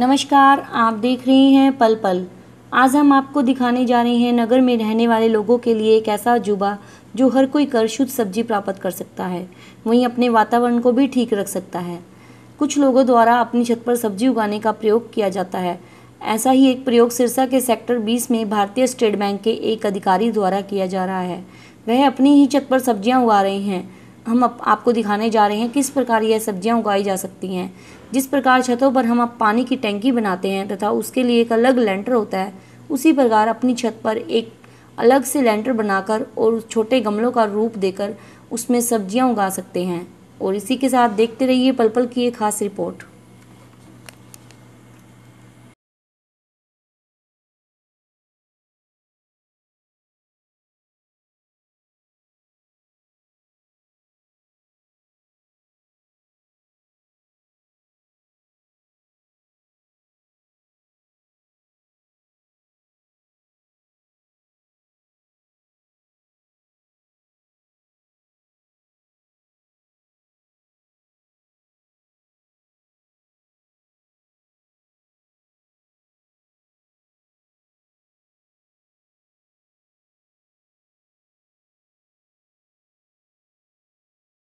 नमस्कार आप देख रहे हैं पल पल आज हम आपको दिखाने जा रहे हैं नगर में रहने वाले लोगों के लिए एक ऐसा अजूबा जो हर कोई कर शुद्ध सब्जी प्राप्त कर सकता है वहीं अपने वातावरण को भी ठीक रख सकता है कुछ लोगों द्वारा अपनी छत पर सब्जी उगाने का प्रयोग किया जाता है ऐसा ही एक प्रयोग सिरसा के सेक्टर 20 में भारतीय स्टेट बैंक के एक अधिकारी द्वारा किया जा रहा है वह अपनी ही छत पर सब्जियां उगा रहे हैं हम आप, आपको दिखाने जा रहे हैं किस प्रकार यह सब्जियां उगाई जा सकती हैं जिस प्रकार छतों पर हम आप पानी की टैंकी बनाते हैं तथा उसके लिए एक अलग लेंटर होता है उसी प्रकार अपनी छत पर एक अलग से लेंटर बनाकर और छोटे गमलों का रूप देकर उसमें सब्जियां उगा सकते हैं और इसी के साथ देखते रहिए पल पल की एक खास रिपोर्ट